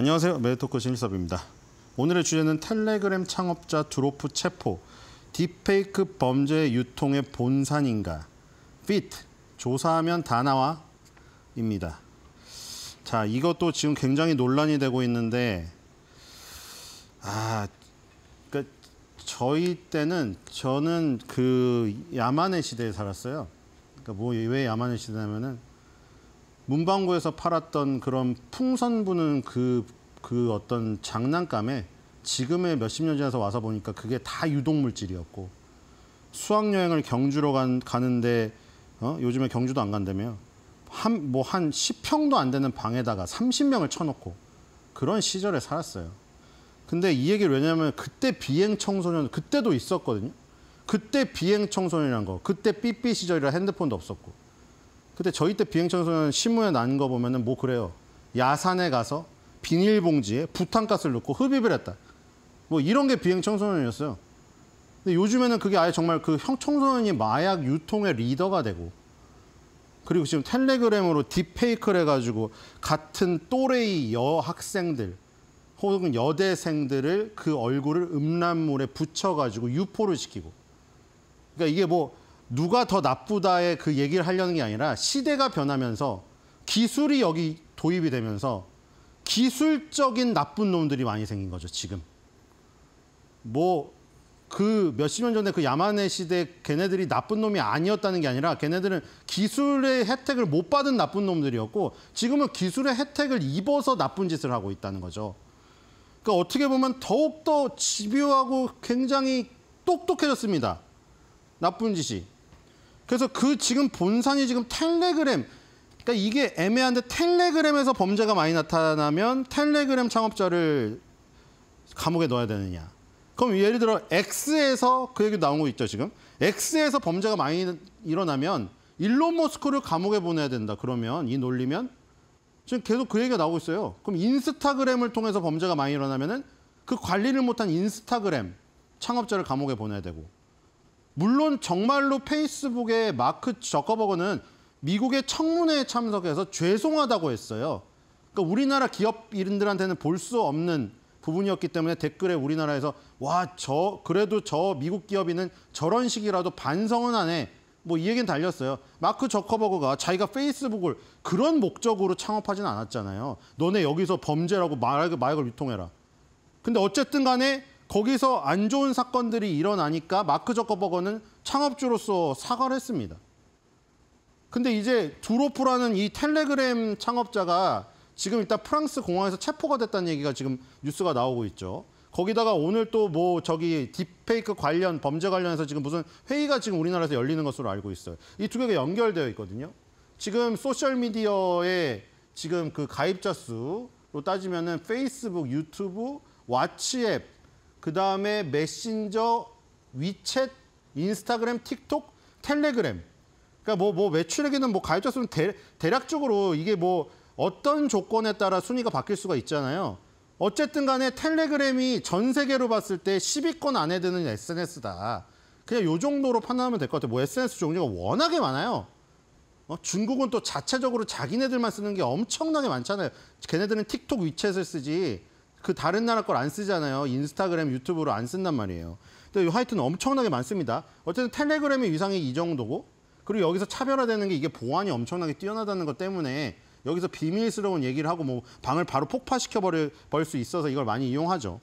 안녕하세요. 메이토크 신일섭입니다. 오늘의 주제는 텔레그램 창업자 드로프 체포, 딥페이크 범죄 유통의 본산인가, 피 조사하면 다 나와, 입니다. 자, 이것도 지금 굉장히 논란이 되고 있는데, 아, 그러니까 저희 때는, 저는 그 야만의 시대에 살았어요. 그러니까 뭐, 왜 야만의 시대냐면은, 문방구에서 팔았던 그런 풍선 부는 그, 그 어떤 장난감에 지금의 몇십 년 지나서 와서 보니까 그게 다 유독물질이었고 수학여행을 경주로 간, 가는데 어? 요즘에 경주도 안 간다며 한, 뭐 한 10평도 안 되는 방에다가 30명을 쳐놓고 그런 시절에 살았어요. 근데 이 얘기를 왜냐면 그때 비행 청소년, 그때도 있었거든요. 그때 비행 청소년이란 거, 그때 삐삐 시절이라 핸드폰도 없었고. 그데 저희 때 비행청소년 신문에 난 거 보면은 뭐 그래요. 야산에 가서 비닐봉지에 부탄가스를 넣고 흡입을 했다. 뭐 이런 게 비행청소년이었어요. 근데 요즘에는 그게 아예 정말 그 청소년이 마약 유통의 리더가 되고 그리고 지금 텔레그램으로 딥페이크를 해가지고 같은 또래의 여학생들 혹은 여대생들을 그 얼굴을 음란물에 붙여가지고 유포를 시키고 그러니까 이게 뭐 누가 더 나쁘다의 그 얘기를 하려는 게 아니라 시대가 변하면서 기술이 여기 도입이 되면서 기술적인 나쁜 놈들이 많이 생긴 거죠, 지금. 뭐, 그 몇십 년 전에 그 야만의 시대 걔네들이 나쁜 놈이 아니었다는 게 아니라 걔네들은 기술의 혜택을 못 받은 나쁜 놈들이었고 지금은 기술의 혜택을 입어서 나쁜 짓을 하고 있다는 거죠. 그러니까 어떻게 보면 더욱더 집요하고 굉장히 똑똑해졌습니다. 나쁜 짓이. 그래서 그 지금 본산이 지금 텔레그램 그러니까 이게 애매한데 텔레그램에서 범죄가 많이 나타나면 텔레그램 창업자를 감옥에 넣어야 되느냐. 그럼 예를 들어 X에서 그 얘기 나온 거 있죠 지금. X에서 범죄가 많이 일어나면 일론 머스크를 감옥에 보내야 된다. 그러면 이 논리면 지금 계속 그 얘기가 나오고 있어요. 그럼 인스타그램을 통해서 범죄가 많이 일어나면은 그 관리를 못한 인스타그램 창업자를 감옥에 보내야 되고 물론 정말로 페이스북의 마크 저커버그는 미국의 청문회에 참석해서 죄송하다고 했어요. 그러니까 우리나라 기업 이름들한테는 볼 수 없는 부분이었기 때문에 댓글에 우리나라에서 와 저 그래도 저 미국 기업인은 저런 식이라도 반성은 안 해. 뭐 이 얘기는 달렸어요. 마크 저커버그가 자기가 페이스북을 그런 목적으로 창업하진 않았잖아요. 너네 여기서 범죄라고 마약을 유통해라. 근데 어쨌든 간에 거기서 안 좋은 사건들이 일어나니까 마크 저커버거는 창업주로서 사과를 했습니다. 근데 이제 두로프라는 이 텔레그램 창업자가 지금 일단 프랑스 공항에서 체포가 됐다는 얘기가 지금 뉴스가 나오고 있죠. 거기다가 오늘 또 뭐 저기 딥페이크 관련 범죄 관련해서 지금 무슨 회의가 지금 우리나라에서 열리는 것으로 알고 있어요. 이 두 개가 연결되어 있거든요. 지금 소셜 미디어에 지금 그 가입자 수로 따지면은 페이스북, 유튜브, 왓츠앱 그 다음에 메신저, 위챗, 인스타그램, 틱톡, 텔레그램. 그러니까 뭐, 뭐 매출액에는 뭐 가입자 수는 대, 대략적으로 이게 뭐 어떤 조건에 따라 순위가 바뀔 수가 있잖아요. 어쨌든 간에 텔레그램이 전 세계로 봤을 때 10위권 안에 드는 SNS다. 그냥 요 정도로 판단하면 될 것 같아요. 뭐 SNS 종류가 워낙에 많아요. 어? 중국은 또 자체적으로 자기네들만 쓰는 게 엄청나게 많잖아요. 걔네들은 틱톡 위챗을 쓰지 그 다른 나라 걸 안 쓰잖아요. 인스타그램, 유튜브로 안 쓴단 말이에요. 근데 하여튼 엄청나게 많습니다. 어쨌든 텔레그램의 위상이 이 정도고 그리고 여기서 차별화되는 게 이게 보안이 엄청나게 뛰어나다는 것 때문에 여기서 비밀스러운 얘기를 하고 뭐 방을 바로 폭파시켜 버릴 수 있어서 이걸 많이 이용하죠.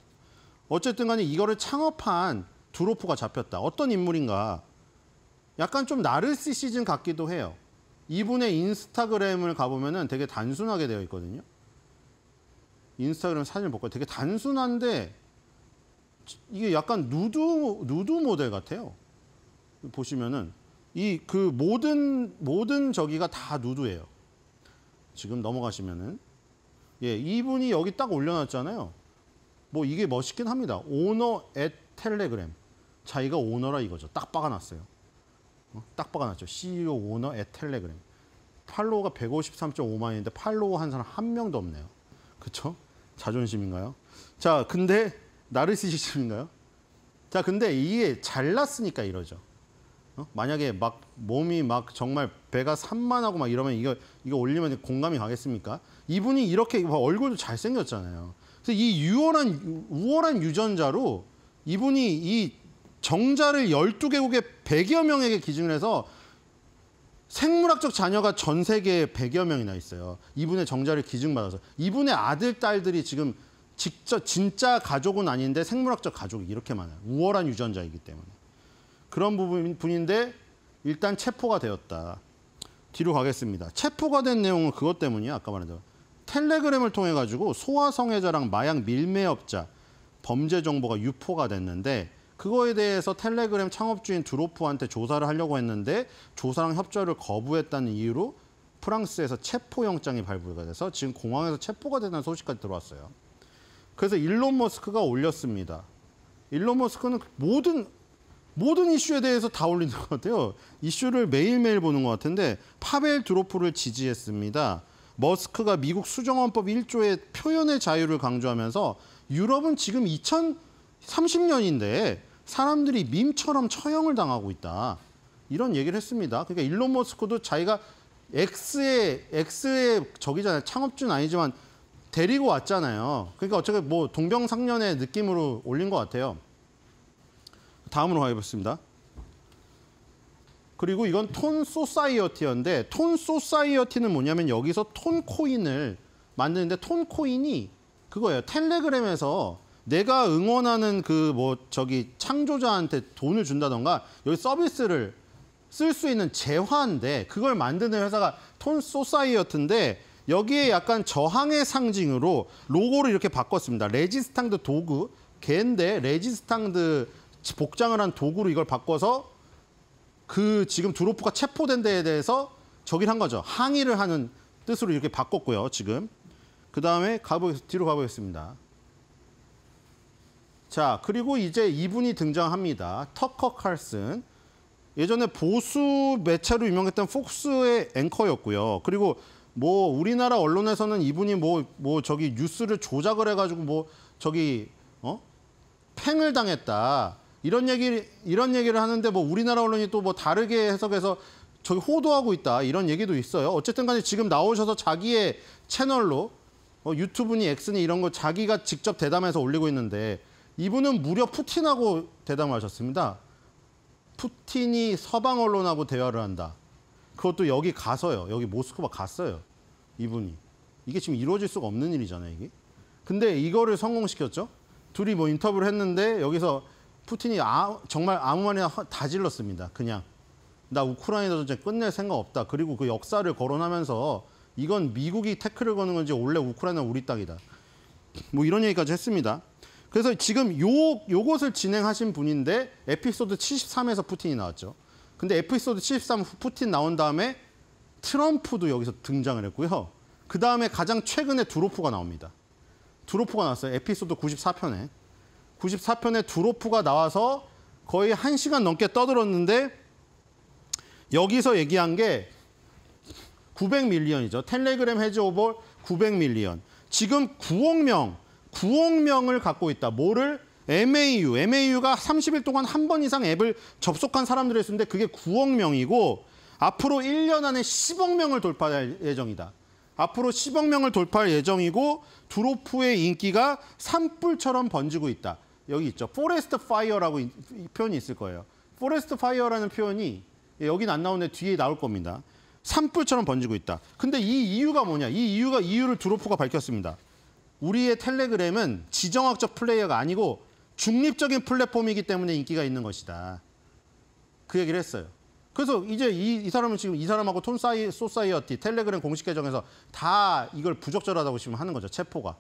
어쨌든 간에 이거를 창업한 드로프가 잡혔다. 어떤 인물인가? 약간 좀 나르시시즘 같기도 해요. 이분의 인스타그램을 가보면 되게 단순하게 되어 있거든요. 인스타그램 사진을 볼까요? 되게 단순한데 이게 약간 누드 누드 모델 같아요. 보시면은 이 그 모든 모든 저기가 다 누드예요. 지금 넘어가시면은 예 이분이 여기 딱 올려놨잖아요. 뭐 이게 멋있긴 합니다. 오너 앳 텔레그램 자기가 오너라 이거죠. 딱 박아놨어요. 어? 딱 박아놨죠. CEO 오너 앳 텔레그램 팔로워가 153.5만인데 팔로워 한 사람 한 명도 없네요. 그렇죠? 자존심인가요? 자, 근데 나르시시즘인가요? 자, 근데 이게 잘났으니까 이러죠. 어? 만약에 막 몸이 막 정말 배가 산만하고 막 이러면 이거 이거 올리면 공감이 가겠습니까? 이분이 이렇게 얼굴도 잘생겼잖아요. 그래서 이 유월한 우월한 유전자로 이분이 이 정자를 1 2 개국의 0여 명에게 기준 해서 생물학적 자녀가 전 세계에 100여 명이나 있어요. 이분의 정자를 기증받아서. 이분의 아들, 딸들이 지금 직접 진짜 가족은 아닌데 생물학적 가족이 이렇게 많아요. 우월한 유전자이기 때문에. 그런 부분, 분인데 일단 체포가 되었다. 뒤로 가겠습니다. 체포가 된 내용은 그것 때문이에요 아까 말한 대로. 텔레그램을 통해 가지고 소아성애자랑 마약 밀매업자 범죄 정보가 유포가 됐는데 그거에 대해서 텔레그램 창업주인 드로프한테 조사를 하려고 했는데 조사랑 협조를 거부했다는 이유로 프랑스에서 체포영장이 발부가 돼서 지금 공항에서 체포가 된다는 소식까지 들어왔어요. 그래서 일론 머스크가 올렸습니다. 일론 머스크는 모든 모든 이슈에 대해서 다 올리는 것 같아요. 이슈를 매일매일 보는 것 같은데 파벨 드로프를 지지했습니다. 머스크가 미국 수정헌법 1조의 표현의 자유를 강조하면서 유럽은 지금 2030년인데 사람들이 밈처럼 처형을 당하고 있다. 이런 얘기를 했습니다. 그러니까 일론 머스크도 자기가 X의 X의 저기잖아요. 창업주는 아니지만 데리고 왔잖아요. 그러니까 어차피 뭐 동병상련의 느낌으로 올린 것 같아요. 다음으로 가겠습니다. 그리고 이건 톤 소사이어티였는데 톤 소사이어티는 뭐냐면 여기서 톤 코인을 만드는데 톤 코인이 그거예요. 텔레그램에서 내가 응원하는 그 뭐 저기 창조자한테 돈을 준다던가 여기 서비스를 쓸 수 있는 재화인데 그걸 만드는 회사가 톤 소사이어트인데 여기에 약간 저항의 상징으로 로고를 이렇게 바꿨습니다. 레지스탕드 도구, 개인데 레지스탕드 복장을 한 도구로 이걸 바꿔서 그 지금 드로프가 체포된 데에 대해서 저기를 한 거죠. 항의를 하는 뜻으로 이렇게 바꿨고요, 지금. 그 다음에 가보, 뒤로 가보겠습니다. 자, 그리고 이제 이분이 등장합니다. 터커 칼슨. 예전에 보수 매체로 유명했던 폭스의 앵커였고요. 그리고 뭐 우리나라 언론에서는 이분이 뭐뭐 뭐 저기 뉴스를 조작을 해가지고 뭐 저기 어 팽을 당했다 이런 얘기 이런 얘기를 하는데 뭐 우리나라 언론이 또 뭐 다르게 해석해서 저기 호도하고 있다 이런 얘기도 있어요. 어쨌든간에 지금 나오셔서 자기의 채널로 어, 유튜브니 엑스니 이런 거 자기가 직접 대담해서 올리고 있는데 이분은 무려 푸틴하고 대담을 하셨습니다. 푸틴이 서방 언론하고 대화를 한다. 그것도 여기 가서요. 여기 모스크바 갔어요. 이분이. 이게 지금 이루어질 수가 없는 일이잖아요, 이게. 근데 이거를 성공시켰죠. 둘이 뭐 인터뷰를 했는데 여기서 푸틴이 아, 정말 아무 말이나 다 질렀습니다. 그냥. 나 우크라이나 전쟁 끝낼 생각 없다. 그리고 그 역사를 거론하면서 이건 미국이 태클을 거는 건지 원래 우크라이나 우리 땅이다. 뭐 이런 얘기까지 했습니다. 그래서 지금 요, 요것을 진행하신 분인데 에피소드 73에서 푸틴이 나왔죠. 근데 에피소드 73 푸틴 나온 다음에 트럼프도 여기서 등장을 했고요. 그 다음에 가장 최근에 드로프가 나옵니다. 드로프가 나왔어요. 에피소드 94편에. 94편에 드로프가 나와서 거의 한시간 넘게 떠들었는데 여기서 얘기한 게 900밀리언이죠. 텔레그램 해지 오버 900밀리언. 지금 9억 명 9억 명을 갖고 있다. 뭐를? MAU. MAU가 30일 동안 한 번 이상 앱을 접속한 사람들의 수인데 그게 9억 명이고 앞으로 1년 안에 10억 명을 돌파할 예정이다. 앞으로 10억 명을 돌파할 예정이고 드로프의 인기가 산불처럼 번지고 있다. 여기 있죠. 포레스트 파이어라고 표현이 있을 거예요. 포레스트 파이어라는 표현이 여기는 안 나오는데 뒤에 나올 겁니다. 산불처럼 번지고 있다. 근데 이 이유가 뭐냐? 이 이유가 이유를 e 드로프가 밝혔습니다. 우리의 텔레그램은 지정학적 플레이어가 아니고 중립적인 플랫폼이기 때문에 인기가 있는 것이다. 그 얘기를 했어요. 그래서 이제 이, 이 사람은 지금 이 사람하고 톤 사이, 소사이어티, 텔레그램 공식 계정에서 다 이걸 부적절하다고 지금 하는 거죠, 체포가.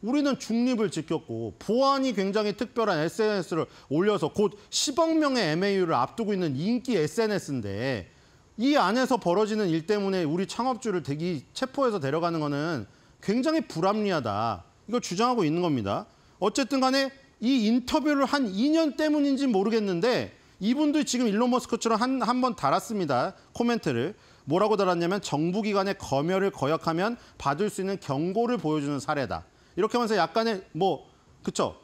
우리는 중립을 지켰고 보안이 굉장히 특별한 SNS를 올려서 곧 10억 명의 MAU를 앞두고 있는 인기 SNS인데 이 안에서 벌어지는 일 때문에 우리 창업주를 대기 체포해서 데려가는 거는 굉장히 불합리하다. 이걸 주장하고 있는 겁니다. 어쨌든 간에 이 인터뷰를 한인년 때문인지 모르겠는데 이분도 지금 일론 머스크처럼 한 한 번 달았습니다. 코멘트를. 뭐라고 달았냐면 정부기관의 검열을 거역하면 받을 수 있는 경고를 보여주는 사례다. 이렇게 하면서 약간의 뭐 그쵸?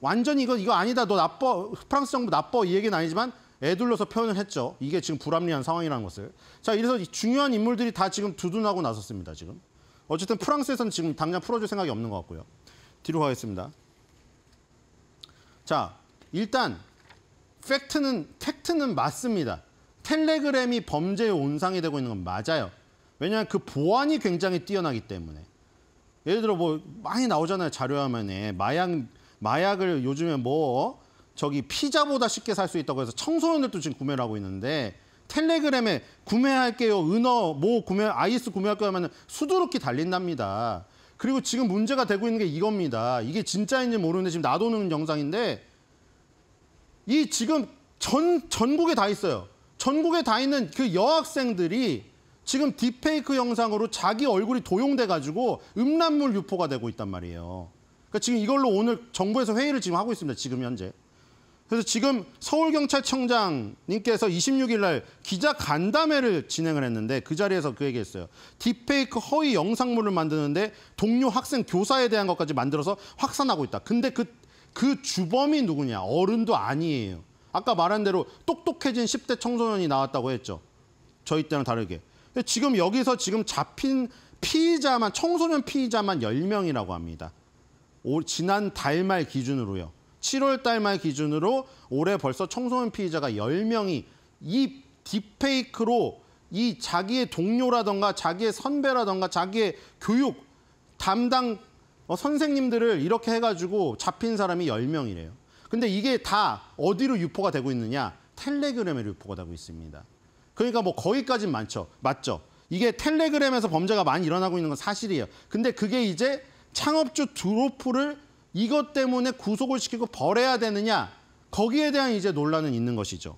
완전히 이거 이거 아니다. 너 나빠. 프랑스 정부 나빠. 이 얘기는 아니지만 애둘러서 표현을 했죠. 이게 지금 불합리한 상황이라는 것을. 자, 이래서 중요한 인물들이 다 지금 두둔하고 나섰습니다. 지금. 어쨌든 프랑스에서는 지금 당장 풀어줄 생각이 없는 것 같고요. 뒤로 가겠습니다. 자, 일단 팩트는 팩트는 맞습니다. 텔레그램이 범죄의 온상이 되고 있는 건 맞아요. 왜냐하면 그 보안이 굉장히 뛰어나기 때문에. 예를 들어 뭐 많이 나오잖아요 자료화면에 마약 마약을 요즘에 뭐 저기 피자보다 쉽게 살 수 있다고 해서 청소년들도 지금 구매를 하고 있는데 텔레그램에 구매할게요, 은어, 뭐 구매, 아이스 구매할까 하면 수두룩히 달린답니다. 그리고 지금 문제가 되고 있는 게 이겁니다. 이게 진짜인지 모르는데 지금 놔두는 영상인데 이 지금 전, 전국에 다 있어요. 전국에 다 있는 그 여학생들이 지금 딥페이크 영상으로 자기 얼굴이 도용돼가지고 음란물 유포가 되고 있단 말이에요. 그러니까 지금 이걸로 오늘 정부에서 회의를 지금 하고 있습니다. 지금 현재. 그래서 지금 서울경찰청장님께서 26일 날 기자 간담회를 진행을 했는데 그 자리에서 그 얘기했어요. 딥페이크 허위 영상물을 만드는데 동료 학생 교사에 대한 것까지 만들어서 확산하고 있다. 근데 그, 그 주범이 누구냐? 어른도 아니에요. 아까 말한 대로 똑똑해진 10대 청소년이 나왔다고 했죠. 저희 때랑 다르게. 지금 여기서 지금 잡힌 피의자만 청소년 피의자만 10명이라고 합니다. 올, 지난 달 말 기준으로요. 7월 달말 기준으로 올해 벌써 청소년 피의자가 10명이 이 딥페이크로 이 자기의 동료라던가 자기의 선배라던가 자기의 교육 담당 어, 선생님들을 이렇게 해가지고 잡힌 사람이 10명이래요. 근데 이게 다 어디로 유포가 되고 있느냐? 텔레그램에 유포가 되고 있습니다. 그러니까 뭐 거기까진 많죠. 맞죠? 이게 텔레그램에서 범죄가 많이 일어나고 있는 건 사실이에요. 근데 그게 이제 창업주 드로프를 이것 때문에 구속을 시키고 벌해야 되느냐 거기에 대한 이제 논란은 있는 것이죠.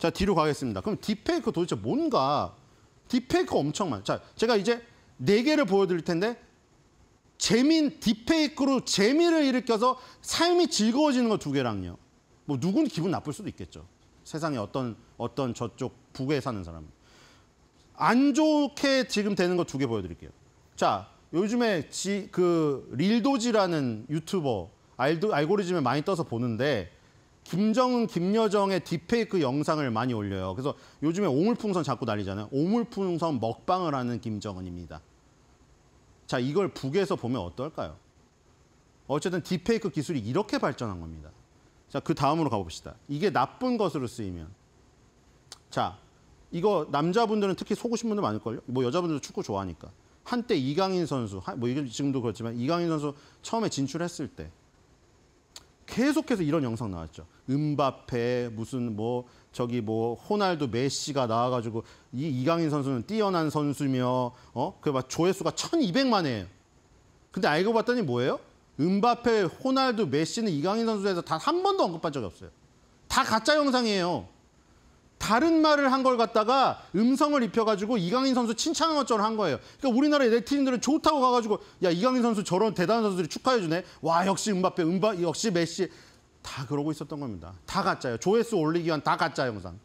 자 뒤로 가겠습니다. 그럼 딥페이크 도대체 뭔가 딥페이크 엄청 많아. 자 제가 이제 네 개를 보여드릴 텐데 재민 딥페이크로 재미를 일으켜서 삶이 즐거워지는 거 두 개랑요. 뭐 누군 기분 나쁠 수도 있겠죠. 세상에 어떤 어떤 저쪽 북에 사는 사람 안 좋게 지금 되는 거 두 개 보여드릴게요. 자 요즘에 지, 그 릴도지라는 유튜버 알도, 알고리즘에 많이 떠서 보는데 김정은, 김여정의 딥페이크 영상을 많이 올려요. 그래서 요즘에 오물풍선 자꾸 날리잖아요. 오물풍선 먹방을 하는 김정은입니다. 자, 이걸 북에서 보면 어떨까요? 어쨌든 딥페이크 기술이 이렇게 발전한 겁니다. 자, 그 다음으로 가봅시다. 이게 나쁜 것으로 쓰이면. 자, 이거 남자분들은 특히 속으신 분들 많을걸요? 뭐 여자분들도 축구 좋아하니까. 한때 이강인 선수, 뭐 이게 지금도 그렇지만 이강인 선수 처음에 진출했을 때 계속해서 이런 영상 나왔죠. 음바페 무슨 뭐 저기 뭐 호날두 메시가 나와가지고 이 이강인 선수는 뛰어난 선수며 어그막 조회수가 1,200만이에요. 근데 알고 봤더니 뭐예요? 음바페, 호날두, 메시는 이강인 선수에서 단 한 번도 언급한 적이 없어요. 다 가짜 영상이에요. 다른 말을 한 걸 갖다가 음성을 입혀가지고 이강인 선수 칭찬한 것처럼 한 거예요. 그러니까 우리나라 네티즌들은 좋다고 가가지고 야 이강인 선수 저런 대단한 선수들이 축하해주네. 와 역시 음바페, 음바 역시 메시 다 그러고 있었던 겁니다. 다 가짜예요. 조회수 올리기 위한 다 가짜 영상.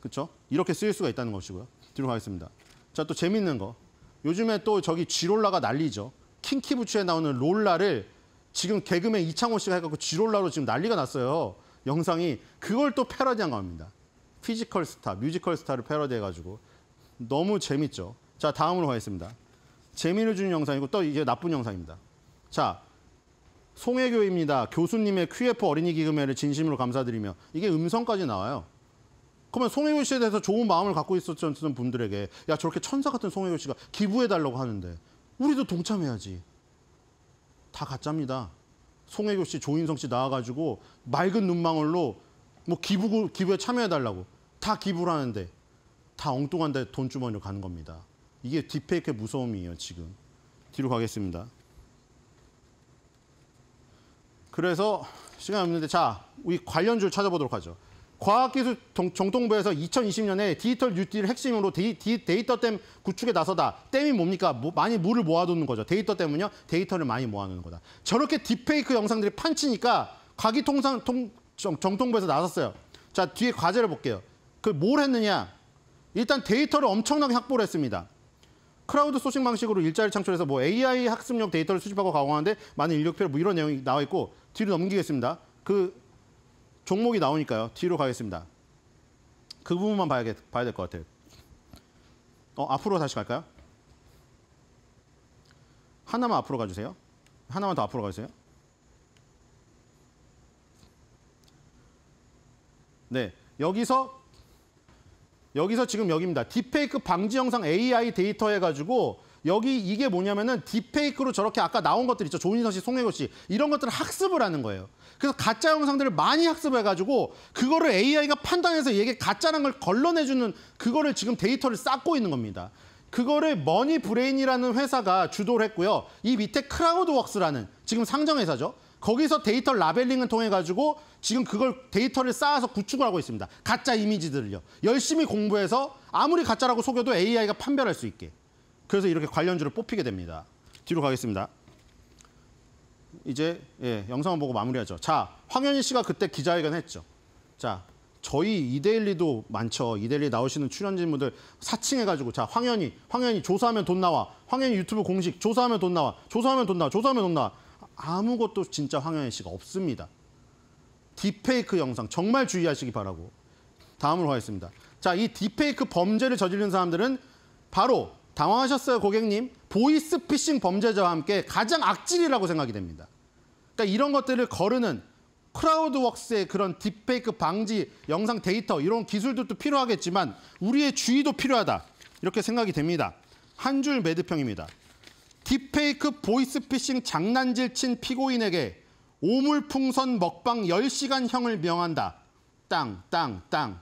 그렇죠? 이렇게 쓰일 수가 있다는 것이고요. 뒤로 가겠습니다. 자 또 재밌는 거. 요즘에 또 저기 지롤라가 난리죠. 킹키부츠에 나오는 롤라를 지금 개그맨 이창호 씨가 해갖고 지롤라로 지금 난리가 났어요. 영상이 그걸 또 패러디한 겁니다. 피지컬 스타, 뮤지컬 스타를 패러디해가지고 너무 재밌죠. 자, 다음으로 가겠습니다. 재미를 주는 영상이고 또 이제 나쁜 영상입니다. 자, 송혜교입니다. 교수님의 QF 어린이 기금회를 진심으로 감사드리며 이게 음성까지 나와요. 그러면 송혜교 씨에 대해서 좋은 마음을 갖고 있었던 분들에게 야 저렇게 천사 같은 송혜교 씨가 기부해달라고 하는데 우리도 동참해야지. 다 가짜입니다. 송혜교 씨, 조인성 씨 나와가지고 맑은 눈망울로 뭐 기부 기부에 참여해달라고 다 기부를 하는데 다 엉뚱한데 돈 주머니로 가는 겁니다. 이게 딥페이크의 무서움이에요, 지금. 뒤로 가겠습니다. 그래서 시간 이 없는데 자, 우리 관련주를 찾아보도록 하죠. 과학기술 정통부에서 2020년에 디지털 뉴딜 핵심으로 데이, 터댐 구축에 나서다. 댐이 뭡니까? 뭐, 많이 물을 모아두는 거죠. 데이터 댐은요. 데이터를 많이 모아놓는 거다. 저렇게 딥페이크 영상들이 판치니까 과기통상 통, 정, 정통부에서 나섰어요. 자, 뒤에 과제를 볼게요. 그뭘 했느냐? 일단 데이터를 엄청나게 확보를 했습니다. 크라우드 소싱 방식으로 일자리 를 창출해서 뭐 AI 학습용 데이터를 수집하고 가공하는데 많은 인력표 뭐 이런 내용이 나와 있고 뒤로 넘기겠습니다. 그 종목이 나오니까요. 뒤로 가겠습니다. 그 부분만 봐야, 봐야 될 것 같아요. 어, 앞으로 다시 갈까요? 하나만 앞으로 가주세요. 하나만 더 앞으로 가주세요. 네, 여기서 여기서 지금 여기입니다. 딥페이크 방지 영상 AI 데이터 해가지고 여기 이게 뭐냐면은 딥페이크로 저렇게 아까 나온 것들 있죠. 조인선 씨, 송혜교 씨 이런 것들을 학습을 하는 거예요. 그래서 가짜 영상들을 많이 학습해가지고 그거를 AI가 판단해서 이게 가짜란걸 걸러내주는 그거를 지금 데이터를 쌓고 있는 겁니다. 그거를 머니 브레인이라는 회사가 주도를 했고요. 이 밑에 크라우드웍스라는 지금 상정 회사죠. 거기서 데이터 라벨링을 통해 가지고 지금 그걸 데이터를 쌓아서 구축을 하고 있습니다. 가짜 이미지들을요. 열심히 공부해서 아무리 가짜라고 속여도 AI가 판별할 수 있게. 그래서 이렇게 관련주를 뽑히게 됩니다. 뒤로 가겠습니다. 이제 예, 영상을 보고 마무리하죠. 자, 황현희 씨가 그때 기자회견 했죠. 자, 저희 이데일리도 많죠. 이데일리 나오시는 출연진분들 사칭해가지고 자 황현희, 황현희 조사하면 돈 나와. 황현희 유튜브 공식 조사하면 돈 나와. 조사하면 돈 나와. 조사하면 돈 나와. 아무것도 진짜 황현희 씨가 없습니다. 딥페이크 영상 정말 주의하시기 바라고 다음으로 하겠습니다. 자, 이 딥페이크 범죄를 저지른 사람들은 바로 당황하셨어요, 고객님. 보이스피싱 범죄자와 함께 가장 악질이라고 생각이 됩니다. 그러니까 이런 것들을 거르는 크라우드웍스의 그런 딥페이크 방지 영상 데이터 이런 기술도 들 필요하겠지만 우리의 주의도 필요하다 이렇게 생각이 됩니다. 한 줄 매듭형입니다. 딥페이크 보이스피싱 장난질 친 피고인에게 오물풍선 먹방 10시간형을 명한다. 땅, 땅, 땅.